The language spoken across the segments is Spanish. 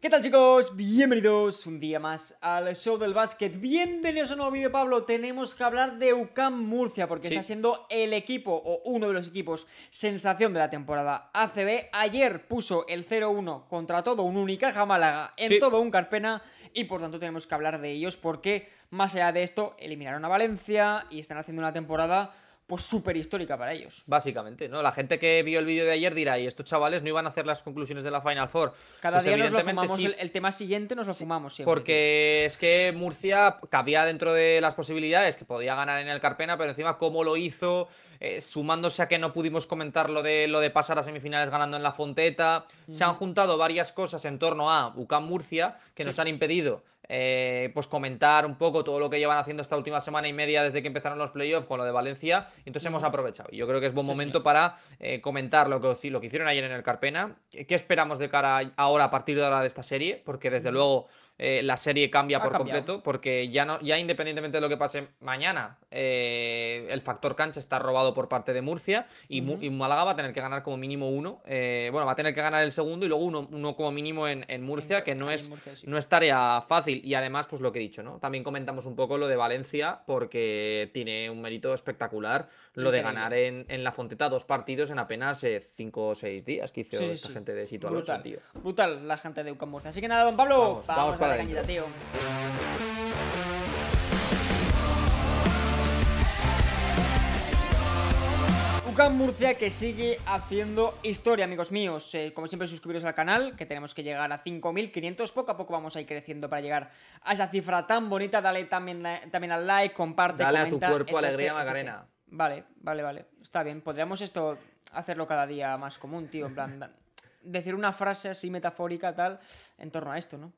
¿Qué tal chicos? Bienvenidos un día más al show del básquet. Bienvenidos a un nuevo vídeo, Pablo. Tenemos que hablar de UCAM Murcia porque está siendo el equipo o uno de los equipos sensación de la temporada ACB. Ayer puso el 0-1 contra todo un Unicaja Málaga en todo un Carpena y por tanto tenemos que hablar de ellos porque más allá de esto eliminaron a Valencia y están haciendo una temporada pues súper histórica para ellos. Básicamente, ¿no? La gente que vio el vídeo de ayer dirá, y estos chavales no iban a hacer las conclusiones de la Final Four. Cada pues día nos fumamos, el, tema siguiente nos lo fumamos siempre. Porque es que Murcia cabía dentro de las posibilidades, que podía ganar en el Carpena, pero encima cómo lo hizo, eh, sumándose a que no pudimos comentar lo de, lo de pasar a semifinales ganando en la Fonteta. Se han juntado varias cosas en torno a UCAM Murcia que nos han impedido eh, pues comentar un poco todo lo que llevan haciendo esta última semana y media desde que empezaron los playoffs con lo de Valencia. Entonces hemos aprovechado. y Yo creo que es buen momento para eh, comentar lo que, lo que hicieron ayer en el Carpena. ¿Qué esperamos de cara ahora a partir de ahora de esta serie? Porque desde luego eh, la serie cambia por completo, porque ya, no, ya independientemente de lo que pase mañana, eh, el factor cancha está robado por parte de Murcia y, y Málaga va a tener que ganar como mínimo uno. Eh, bueno, va a tener que ganar el segundo y luego uno, uno como mínimo en, Murcia, que no es, no es tarea fácil. Y además, pues lo que he dicho, ¿no? También comentamos un poco lo de Valencia, porque tiene un mérito espectacular lo de ganar en, La Fonteta dos partidos en apenas cinco o seis días que hizo esta gente de Situación. Brutal, brutal la gente de Eucamurcia. Así que nada, don Pablo, para Murcia que sigue haciendo historia, amigos míos. Eh, como siempre, suscribiros al canal, que tenemos que llegar a 5.500. Poco a poco vamos a ir creciendo para llegar a esa cifra tan bonita. Dale también, eh, también al like, comparte, Dale a tu cuerpo alegría, Macarena. Vale, vale, vale. Está bien. Podríamos esto hacerlo cada día más común, tío. En plan decir una frase así metafórica tal en torno a esto, ¿no?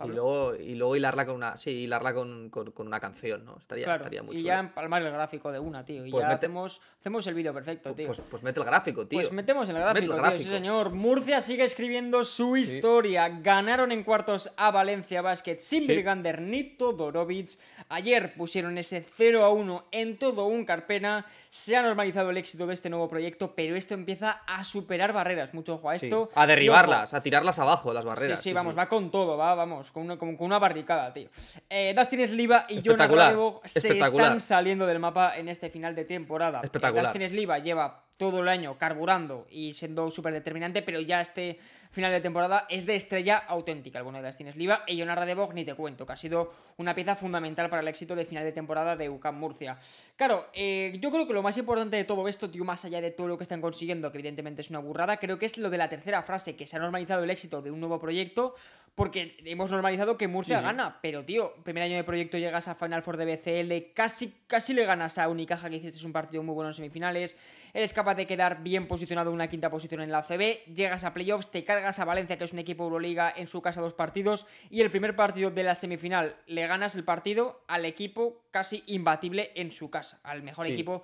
Y luego, hilarla con una, sí, hilarla con, una canción, ¿no? Estaría, claro, estaría Y ya empalmar el gráfico de una, tío. Y pues ya hacemos, el vídeo perfecto, pues, tío. Pues, pues, mete el gráfico, tío. Pues metemos el gráfico, sí, señor. Murcia sigue escribiendo su historia. Ganaron en cuartos a Valencia Basket sin Brigander ni Todorovic. Ayer pusieron ese 0 a 1 en todo un Carpena. Se ha normalizado el éxito de este nuevo proyecto, pero esto empieza a superar barreras. Mucho ojo a esto. A derribar a tirarlas abajo, las barreras. Sí, sí, vamos, va con todo, va, vamos, con una, con, una barricada, tío. Eh, Dustin Sliva y Jonathan se están saliendo del mapa en este final de temporada. Espectacular. Eh, Dustin Sliva lleva todo el año carburando y siendo súper determinante, pero ya este final de temporada es de estrella auténtica. Alguna de las tienes Liva yo narra de Bog, ni te cuento, que ha sido una pieza fundamental para el éxito de final de temporada de UCAM Murcia. Claro, eh, yo creo que lo más importante de todo esto, tío, más allá de todo lo que están consiguiendo, que evidentemente es una burrada, creo que es lo de la tercera frase, que se ha normalizado el éxito de un nuevo proyecto porque hemos normalizado que Murcia gana. Pero, tío, primer año de proyecto llegas a Final Four de BCL, casi, casi le ganas a Unicaja, que hiciste un partido muy bueno en semifinales. Eres capaz de quedar bien posicionado en una quinta posición en la CB. Llegas a playoffs, te cargas a Valencia, que es un equipo Euroliga, en su casa dos partidos. Y el primer partido de la semifinal le ganas el partido al equipo casi imbatible en su casa, al mejor equipo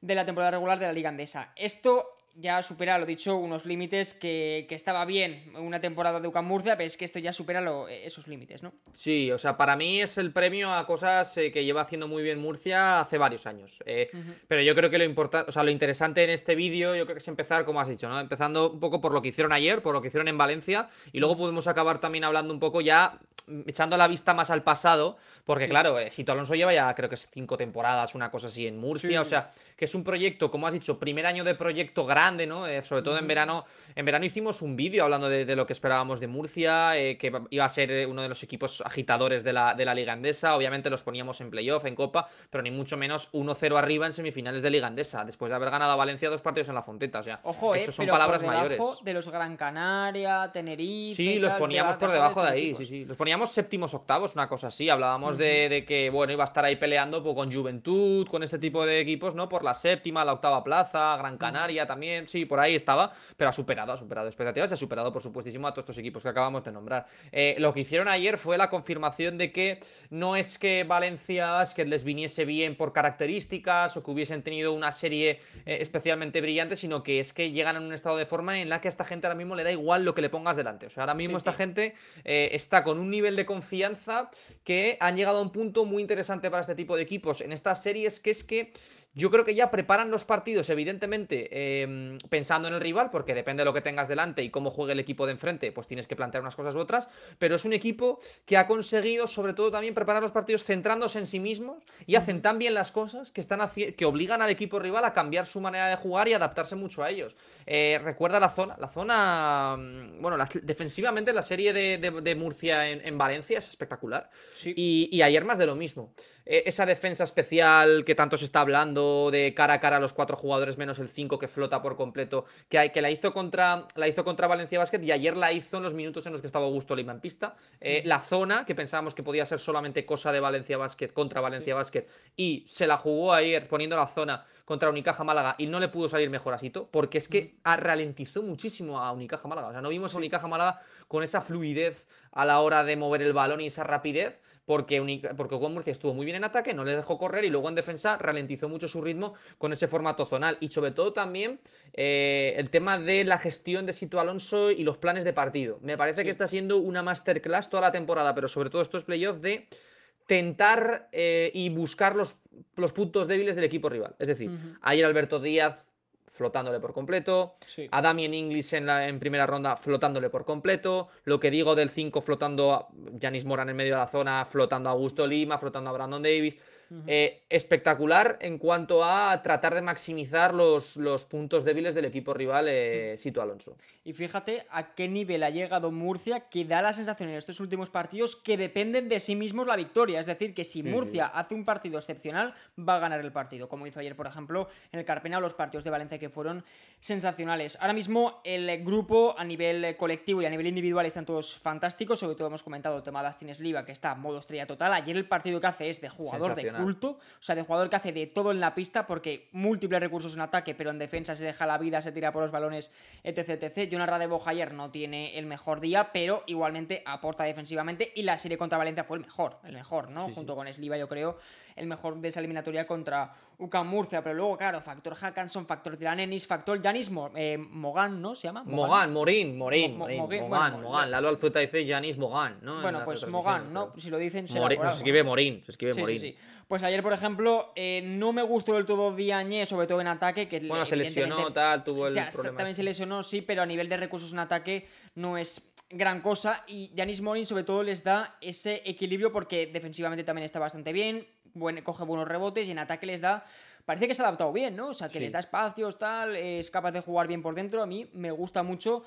de la temporada regular de la Liga Andesa. Esto ya supera, lo dicho, unos límites que, estaba bien una temporada de UCAM Murcia, pero es que esto ya supera eh, esos límites, ¿no? Sí, o sea, para mí es el premio a cosas eh, que lleva haciendo muy bien Murcia hace varios años. Eh, pero yo creo que lo importante, o sea, lo interesante en este vídeo, yo creo que es empezar, como has dicho, ¿no? Empezando un poco por lo que hicieron ayer, por lo que hicieron en Valencia, y luego podemos acabar también hablando un poco ya echando la vista más al pasado, porque claro si eh, Sito Alonso lleva ya creo que cinco temporadas, una cosa así en Murcia, o sea, que es un proyecto, como has dicho, primer año de proyecto grande, ¿no? Eh, sobre todo en mm. verano, en verano hicimos un vídeo hablando de, lo que esperábamos de Murcia, eh, que iba a ser uno de los equipos agitadores de la, de la Liga Andesa, obviamente los poníamos en playoff, en Copa, pero ni mucho menos 1-0 arriba en semifinales de Liga Andesa, después de haber ganado a Valencia dos partidos en la Fonteta, o sea, Ojo, eh, son palabras por mayores. De los Gran Canaria, Tenerife. Sí, los poníamos por debajo de, ahí, sí, sí, los poníamos séptimos, octavos, una cosa así. Hablábamos de, que, bueno, iba a estar ahí peleando pues, con Juventud, con este tipo de equipos, ¿no? Por la séptima, la octava plaza, Gran Canaria también, sí, por ahí estaba, pero ha superado, ha superado expectativas, ha superado, por supuestísimo, a todos estos equipos que acabamos de nombrar. Eh, lo que hicieron ayer fue la confirmación de que no es que Valencia que les viniese bien por características o que hubiesen tenido una serie eh, especialmente brillante, sino que es que llegan en un estado de forma en la que a esta gente ahora mismo le da igual lo que le pongas delante. O sea, ahora mismo esta gente eh, está con un nivel de confianza que han llegado a un punto muy interesante para este tipo de equipos en estas series, que es que yo creo que ya preparan los partidos, evidentemente, em, pensando en el rival, porque depende de lo que tengas delante y cómo juegue el equipo de enfrente, pues tienes que plantear unas cosas u otras, pero es un equipo que ha conseguido, sobre todo, también preparar los partidos centrándose en sí mismos y hacen tan bien las cosas que, están que obligan al equipo rival a cambiar su manera de jugar y adaptarse mucho a ellos. Eh, recuerda la zona, la zona, mm, bueno, defensivamente la serie de, Murcia en, Valencia es espectacular. Y, ayer más de lo mismo. E-, esa defensa especial que tanto se está hablando de cara a cara a los cuatro jugadores menos el 5 que flota por completo, que, que la, hizo contra, la hizo contra Valencia Basket y ayer la hizo en los minutos en los que estaba Augusto Lima en pista. Eh, la zona, que pensábamos que podía ser solamente cosa de Valencia Basket contra Valencia Basket, y se la jugó ayer poniendo la zona contra Unicaja Málaga y no le pudo salir mejor a Sito, porque es que ralentizó muchísimo a Unicaja Málaga. O sea, no vimos a Unicaja Málaga con esa fluidez a la hora de mover el balón y esa rapidez, porque, porque Juan Murcia estuvo muy bien en ataque, no le dejó correr y luego en defensa ralentizó mucho su ritmo con ese formato zonal. Y sobre todo también eh, el tema de la gestión de Sito Alonso y los planes de partido. Me parece que está siendo una masterclass toda la temporada, pero sobre todo estos playoffs de tentar eh, y buscar los, los, puntos débiles del equipo rival. Es decir, ayer Alberto Díaz flotándole por completo, a Damien Inglis en, la, en primera ronda flotándole por completo, lo que digo del 5 flotando a Janis Moran en medio de la zona, flotando a Augusto Lima, flotando a Brandon Davis. Eh, espectacular en cuanto a tratar de maximizar los, los puntos débiles del equipo rival, eh, Sito Alonso. Y fíjate a qué nivel ha llegado Murcia, que da la sensación en estos últimos partidos que dependen de sí mismos la victoria. Es decir, que si Murcia hace un partido excepcional, va a ganar el partido, como hizo ayer, por ejemplo, en el Carpena los partidos de Valencia que fueron sensacionales. Ahora mismo el grupo a nivel colectivo y a nivel individual están todos fantásticos, sobre todo hemos comentado el tema de Sliva, que está modo estrella total. Ayer el partido que hace es de jugador de o sea, de jugador que hace de todo en la pista porque múltiples recursos en ataque, pero en defensa se deja la vida, se tira por los balones, etc. etc. de Radebo ayer no tiene el mejor día, pero igualmente aporta defensivamente y la serie contra Valencia fue el mejor, el mejor, ¿no? Junto con Sliva, yo creo el mejor de esa eliminatoria contra UCAM Murcia. Pero luego, claro, factor Hackanson, factor Tiranenis, factor Janis eh, Mogán, ¿no? ¿Se llama? Mogán, Morín, Morín, Morín, Mogán, Mogán. Lalo Alzueta dice Janis Mogán, ¿no? Bueno, pues Mogán, ¿no? Si lo dicen, se, pues se escribe Morín, se escribe Morín. Sí, sí. Pues ayer, por ejemplo, eh, no me gustó del todo Diagne, sobre todo en ataque. Que bueno, se lesionó, tal, tuvo el problema También se este. lesionó, sí, pero a nivel de recursos en ataque no es gran cosa y Janis Morin sobre todo les da ese equilibrio porque defensivamente también está bastante bien, coge buenos rebotes y en ataque les da. Parece que se ha adaptado bien, ¿no? O sea, que les da espacios, tal, es capaz de jugar bien por dentro. A mí me gusta mucho.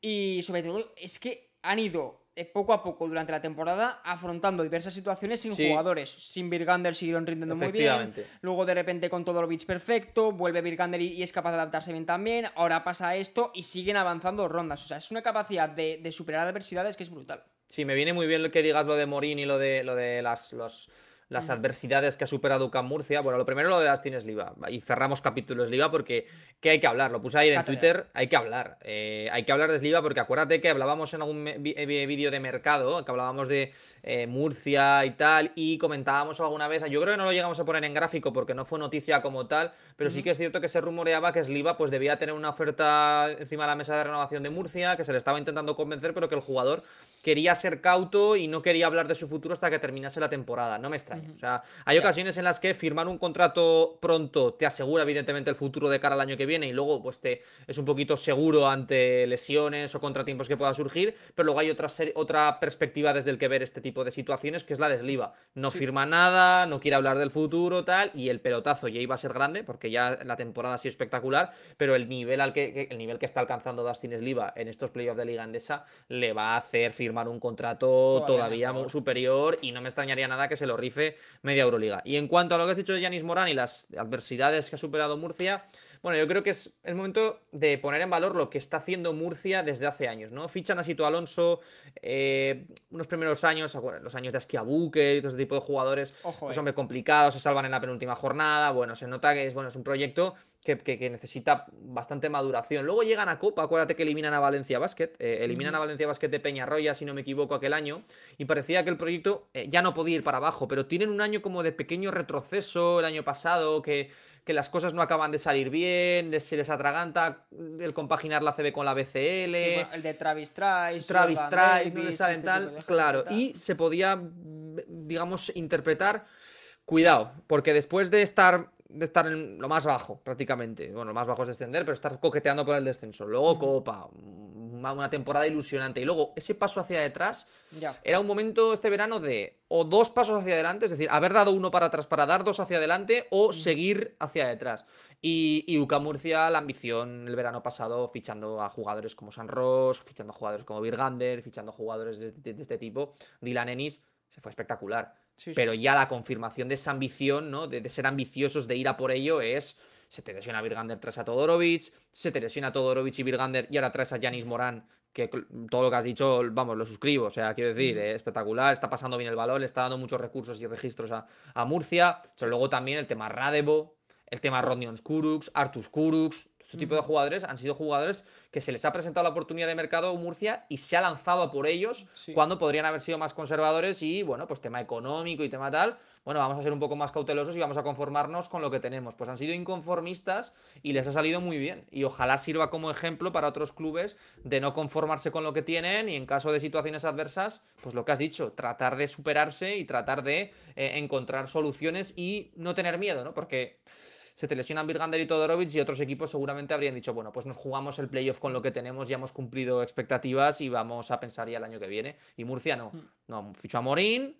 Y sobre todo, es que han ido eh, poco a poco durante la temporada afrontando diversas situaciones sin jugadores. Sin Virgander siguieron rindiendo muy bien. Luego de repente con todo bits perfecto, vuelve Virgander y, es capaz de adaptarse bien también. Ahora pasa esto y siguen avanzando rondas. O sea, es una capacidad de, superar adversidades que es brutal. Sí, me viene muy bien lo que digas lo de Morín y lo de, lo de las, los las adversidades que ha superado Can Murcia. Bueno, lo primero lo de Astin Sliva. Y cerramos capítulos Sliva porque que hay que hablar. Lo puse ayer en Twitter. Hay que hablar. Eh, hay que hablar de Sliva porque acuérdate que hablábamos en algún eh, vídeo de mercado, que hablábamos de eh, Murcia y tal, y comentábamos alguna vez. Yo creo que no lo llegamos a poner en gráfico porque no fue noticia como tal, pero sí que es cierto que se rumoreaba que Sliva pues debía tener una oferta encima de la mesa de renovación de Murcia, que se le estaba intentando convencer, pero que el jugador quería ser cauto y no quería hablar de su futuro hasta que terminase la temporada. No me extraña. O sea, hay ocasiones en las que firmar un contrato pronto te asegura, evidentemente, el futuro de cara al año que viene y luego pues te es un poquito seguro ante lesiones o contratiempos que pueda surgir, pero luego hay otra, otra perspectiva desde el que ver este tipo de situaciones, que es la de desliva. No firma nada, no quiere hablar del futuro, tal, y el pelotazo ya iba a ser grande, porque ya la temporada ha sido espectacular, pero el nivel al que, el nivel que está alcanzando Dustin Sliva en estos playoffs de Liga Andesa le va a hacer firmar un contrato todavía superior y no me extrañaría nada que se lo rife media Euroliga. Y en cuanto a lo que has dicho de Yanis Morán y las adversidades que ha superado Murcia, bueno, yo creo que es el momento de poner en valor lo que está haciendo Murcia desde hace años, ¿no? Fichan a Sito Alonso, eh, unos primeros años, los años de Esquiabuque y todo ese tipo de jugadores, Son pues, eh. hombre, complicados, se salvan en la penúltima jornada, bueno, se nota que es, bueno, es un proyecto que, necesita bastante maduración. Luego llegan a Copa, acuérdate que eliminan a Valencia Basket, eh, eliminan a Valencia Basket de Peñarroya, si no me equivoco, aquel año, y parecía que el proyecto ya no podía ir para abajo, pero tienen un año como de pequeño retroceso el año pasado, que que las cosas no acaban de salir bien, se les atraganta el compaginar la CB con la BCL. el de Travis Trice. Travis Trice, no le este salen tal. Claro, y se podía, digamos, interpretar. Cuidado, porque después de estar de estar en lo más bajo, prácticamente. Bueno, lo más bajo es descender, pero estar coqueteando por el descenso. Luego Copa, una temporada ilusionante. Y luego ese paso hacia detrás era un momento este verano de o dos pasos hacia adelante, es decir, haber dado uno para atrás para dar dos hacia adelante o seguir hacia detrás. Y, y UCA Murcia, la ambición el verano pasado, fichando a jugadores como San Ross, fichando a jugadores como Virgander, fichando jugadores de, este tipo, Dylan Ennis, se fue espectacular. Pero ya la confirmación de esa ambición, ¿no? de ser ambiciosos, de ir a por ello, es se te lesiona Virgander, tras a Todorovic, se te lesiona Todorovic y Virgander y ahora tras a Janis Morán, que todo lo que has dicho, vamos, lo suscribo, o sea, quiero decir, espectacular, está pasando bien el balón, le está dando muchos recursos y registros a, Murcia, pero luego también el tema Radebo, el tema Rodnion Skurux, Artus Kurux, este tipo de jugadores han sido jugadores que se les ha presentado la oportunidad de mercado Murcia y se ha lanzado a por ellos cuando podrían haber sido más conservadores y, bueno, pues tema económico y tema tal. Bueno, vamos a ser un poco más cautelosos y vamos a conformarnos con lo que tenemos. Pues han sido inconformistas y les ha salido muy bien. Y ojalá sirva como ejemplo para otros clubes de no conformarse con lo que tienen y en caso de situaciones adversas, pues lo que has dicho, tratar de superarse y tratar de eh, encontrar soluciones y no tener miedo, ¿no? Porque se te lesionan Birgander y Todorovic y otros equipos seguramente habrían dicho, bueno, pues nos jugamos el playoff con lo que tenemos, ya hemos cumplido expectativas y vamos a pensar ya el año que viene. Y Murcia no, hmm. no, fichó a Morín,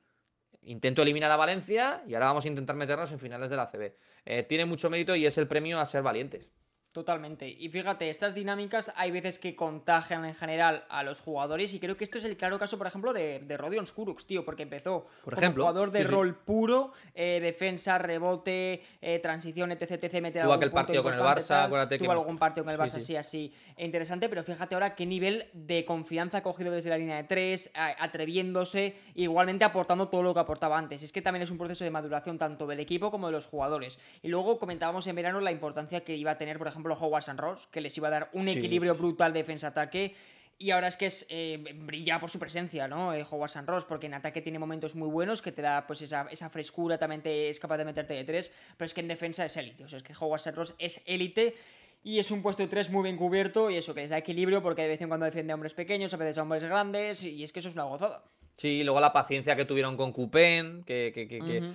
intento eliminar a Valencia y ahora vamos a intentar meternos en finales de la CB. Eh, tiene mucho mérito y es el premio a ser valientes. Totalmente. Y fíjate, estas dinámicas hay veces que contagian en general a los jugadores y creo que esto es el claro caso, por ejemplo, de, de Rodion Skurux, tío, porque empezó por ejemplo, como jugador de rol puro, eh, defensa, rebote, eh, transición, etc, etc. Tuvo aquel partido con el Barça, Tuvo algún partido con el Barça, sí, así e interesante, pero fíjate ahora qué nivel de confianza ha cogido desde la línea de tres, atreviéndose, igualmente aportando todo lo que aportaba antes. Es que también es un proceso de maduración tanto del equipo como de los jugadores. Y luego comentábamos en verano la importancia que iba a tener, por ejemplo, ejemplo, Howard and Ross, que les iba a dar un equilibrio brutal defensa-ataque. Y ahora es que es, eh, brilla por su presencia, ¿no? Eh, Ross, porque en ataque tiene momentos muy buenos que te da pues esa, esa frescura, también es capaz de meterte de tres, pero es que en defensa es élite. O sea, es que Howard and Ross es élite y es un puesto de tres muy bien cubierto y eso que les da equilibrio porque de vez en cuando defiende a hombres pequeños, a veces a hombres grandes y es que eso es una gozada. Sí, y luego la paciencia que tuvieron con Cupen, que... que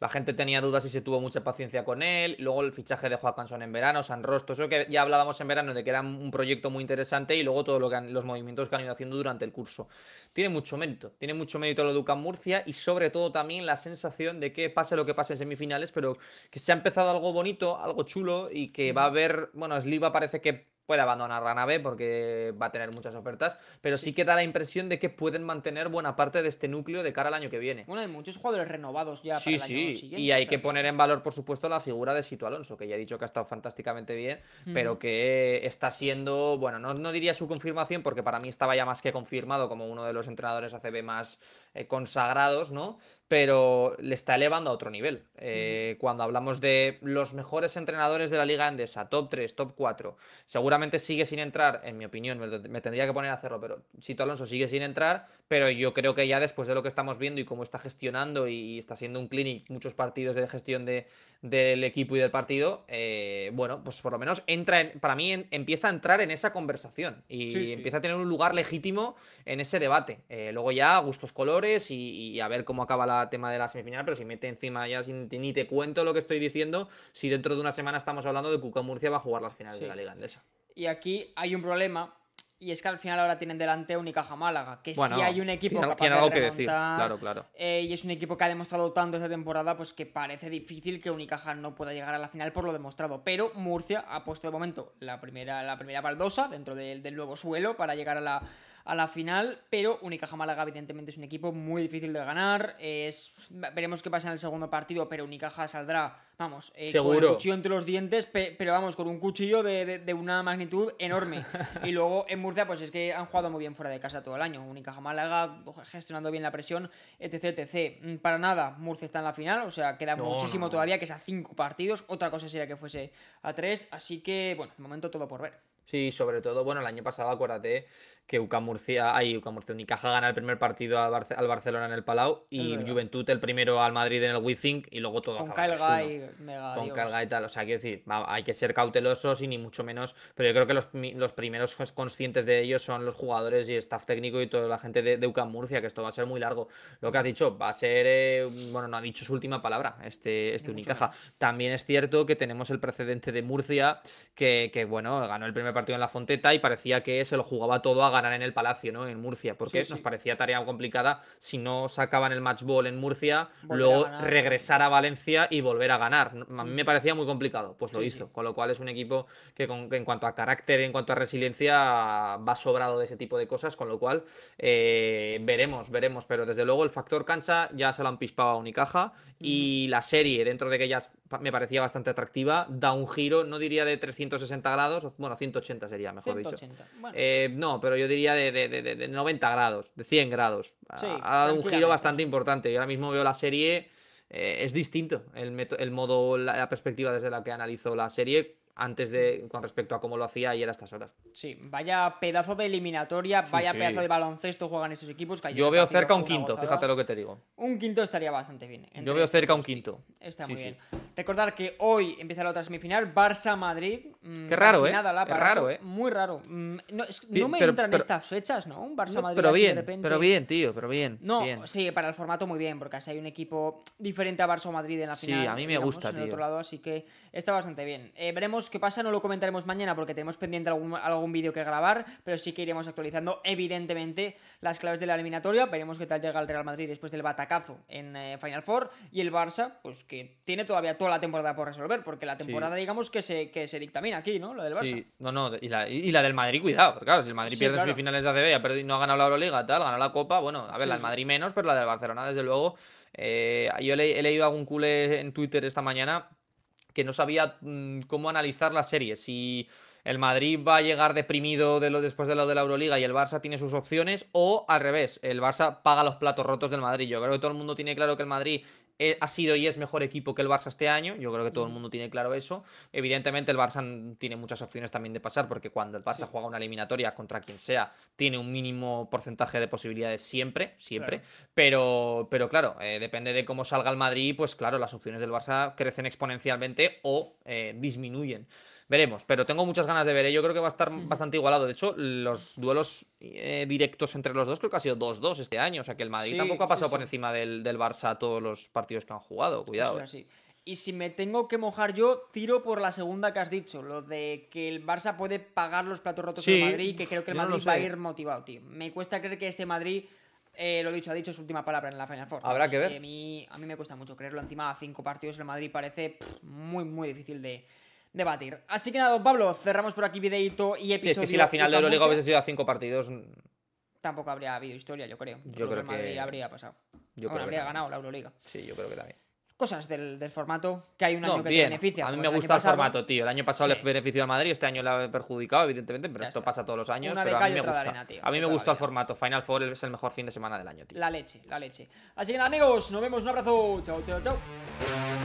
la gente tenía dudas y se tuvo mucha paciencia con él. Luego el fichaje de Juan en verano, San Rostro. eso que ya hablábamos en verano de que era un proyecto muy interesante y luego todos lo los movimientos que han ido haciendo durante el curso. Tiene mucho mérito, tiene mucho mérito lo de Murcia y sobre todo también la sensación de que pase lo que pase en semifinales, pero que se ha empezado algo bonito, algo chulo y que va a haber, bueno, Sliva parece que puede abandonar la nave porque va a tener muchas ofertas, pero sí. que da la impresión de que pueden mantener buena parte de este núcleo de cara al año que viene. Bueno, hay muchos jugadores renovados ya. Sí, para el sí, año siguiente, y hay que poner en valor, por supuesto, la figura de Sito Alonso, que ya he dicho que ha estado fantásticamente bien, pero que está siendo, bueno, no, no diría su confirmación porque para mí estaba ya más que confirmado como uno de los entrenadores ACB más eh, consagrados, ¿no? Pero le está elevando a otro nivel. Eh, cuando hablamos de los mejores entrenadores de la Liga Endesa, top 3, top 4, seguramente sigue sin entrar, en mi opinión, me, tendría que poner a hacerlo, pero Sito Alonso sigue sin entrar, pero yo creo que ya después de lo que estamos viendo y cómo está gestionando y, está siendo un clinic muchos partidos de gestión de, del equipo y del partido, eh, bueno, pues por lo menos entra, para mí empieza a entrar en esa conversación y empieza a tener un lugar legítimo en ese debate. luego ya, gustos colores y, a ver cómo acaba la tema de la semifinal, pero si mete encima ya sin, ni te cuento lo que estoy diciendo, si dentro de una semana estamos hablando de que Murcia va a jugar las finales de la Liga Andesa. Y aquí hay un problema, y es que al final ahora tienen delante Unicaja Málaga, que si hay un equipo tiene, capaz tiene algo que decir, claro, claro. Eh, y es un equipo que ha demostrado tanto esta temporada, pues que parece difícil que Unicaja no pueda llegar a la final por lo demostrado. Pero Murcia ha puesto de momento la primera, la primera baldosa dentro del nuevo suelo para llegar a la a la final, pero Unicaja Málaga evidentemente es un equipo muy difícil de ganar, es, veremos qué pasa en el segundo partido, pero Unicaja saldrá, vamos, eh, con cuchillo entre los dientes, pero vamos, con un cuchillo de, una magnitud enorme. y luego en Murcia, pues es que han jugado muy bien fuera de casa todo el año, Unicaja Málaga gestionando bien la presión, etc, etc. Mm, para nada, Murcia está en la final, o sea, queda muchísimo todavía, que es cinco partidos, otra cosa sería que fuese a tres, así que bueno, de momento todo por ver. Sí, sobre todo, bueno, el año pasado acuérdate que Uca Murcia, ahí, Uca Murcia, Unicaja gana el primer partido al, Barcelona en el Palau y Juventud el primero al Madrid en el Wizink y luego todo Con acaba y tal, o sea, quiero decir, hay que ser cautelosos y ni mucho menos, pero yo creo que los, los primeros conscientes de ello son los jugadores y staff técnico y toda la gente de, de Murcia, que esto va a ser muy largo. Lo que has dicho, va a ser, eh, bueno, no ha dicho su última palabra este, este Unicaja. También es cierto que tenemos el precedente de Murcia, que, que bueno, ganó el primer partido partido en la Fonteta y parecía que se lo jugaba todo a ganar en el Palacio, ¿no? En Murcia, porque nos parecía tarea complicada si no sacaban el match ball en Murcia, luego regresar a Valencia y volver a ganar. A mí mm. me parecía muy complicado, pues lo hizo, con lo cual es un equipo que, en cuanto a carácter, en cuanto a resiliencia, va sobrado de ese tipo de cosas, con lo cual eh, veremos, veremos, pero desde luego el factor cancha ya se lo han pispado a Unicaja y la serie, dentro de que ya me parecía bastante atractiva, da un giro, no diría de 360 grados, bueno, 100 80 sería, mejor dicho. Eh, no, pero yo diría de, 90 grados, de 100 grados. ha, dado un giro bastante importante. Yo ahora mismo veo la serie, eh, es distinto el, el modo, la, la, perspectiva desde la que analizo la serie antes de con respecto a cómo lo hacía ayer a estas horas. Sí, vaya pedazo de eliminatoria, vaya pedazo de baloncesto juegan esos equipos. Yo veo cerca un quinto, fíjate lo que te digo. Un quinto estaría bastante bien. Yo veo cerca un quinto. Está muy bien. Recordar que hoy empieza la otra semifinal, Barça-Madrid. Mm, Qué raro, ¿eh? Nada, es raro, ¿eh? Muy raro. Mm, no, me entran estas fechas, ¿no? Un Barça-Madrid pero bien, Pero bien, tío, pero bien. No, sí, para el formato muy bien, porque así hay un equipo diferente a Barça-Madrid en la final. Sí, a mí me gusta, tío. otro lado, así que está bastante bien. Eh, veremos qué pasa, no lo comentaremos mañana porque tenemos pendiente algún, algún vídeo que grabar, pero sí que iremos actualizando evidentemente las claves de la eliminatoria, veremos qué tal llega el Real Madrid después del batacazo en eh, Final Four y el Barça, pues que tiene todavía toda la temporada por resolver, porque la temporada digamos que se, que se dictamina aquí, ¿no? La del Barça. no, no, y la, del Madrid, cuidado, porque claro, si el Madrid pierde semifinales de ACB y no ha ganado la Euroliga, tal, ganó la Copa, bueno, a ver, la del Madrid menos, pero la del Barcelona desde luego... Eh, yo he leído algún culé en Twitter esta mañana que no sabía mm, cómo analizar la serie. Si el Madrid va a llegar deprimido de lo, después de lo de la Euroliga y el Barça tiene sus opciones, o al revés, el Barça paga los platos rotos del Madrid. Yo creo que todo el mundo tiene claro que el Madrid eh, ha sido y es mejor equipo que el Barça este año. Yo creo que todo el mundo tiene claro eso. Evidentemente, el Barça tiene muchas opciones también de pasar, porque cuando el Barça juega una eliminatoria contra quien sea, tiene un mínimo porcentaje de posibilidades siempre, siempre. Pero, pero claro, eh, depende de cómo salga el Madrid, pues claro, las opciones del Barça crecen exponencialmente o eh, disminuyen. Veremos, pero tengo muchas ganas de ver. Yo creo que va a estar bastante igualado. De hecho, los duelos directos entre los dos creo que ha sido 2-2 este año. O sea que el Madrid tampoco ha pasado por encima del, del Barça todos los partidos que han jugado, cuidado. Eh. Y si me tengo que mojar yo, tiro por la segunda que has dicho, lo de que el Barça puede pagar los platos rotos en Madrid y que creo que el Madrid va a ir motivado, tío. Me cuesta creer que este Madrid, eh, lo dicho, ha dicho su última palabra en la Final Four. Habrá pues, que ver. Eh, a mí, a mí me cuesta mucho creerlo. Encima, a cinco partidos el Madrid parece muy, muy difícil de, debatir. Así que nada, don Pablo, cerramos por aquí videito y episodio. Sí, es que si la final de Euroliga hubiese sido a cinco partidos... Mm. Tampoco habría habido historia, yo creo. Yo, creo, que Madrid habría pasado. Yo habría ganado la Euroliga. Sí, yo creo que también. Cosas del, formato que hay un año que beneficia. A mí pues me gusta el formato, tío. El año pasado le le benefició al Madrid, este año le ha perjudicado, evidentemente, pero esto pasa todos los años. pero a mí me gusta. a mí me gusta el formato. Final Four es el mejor fin de semana del año, tío. La leche, la leche. Así que amigos, nos vemos. Un abrazo. Chao, chao, chao.